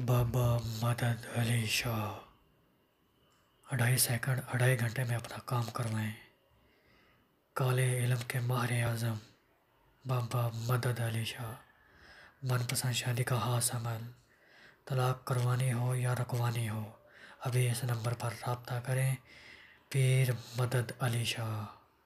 बाबा मदद अली शाह अढ़ाई सेकंड अढ़ाई घंटे में अपना काम करवाएं काले इलम के माहर आज़म बाबा मदद अली शाह मनपसंद शादी का हाथ अमल तलाक करवानी हो या रखवानी हो अभी इस नंबर पर रबता करें पीर मदद अली शाह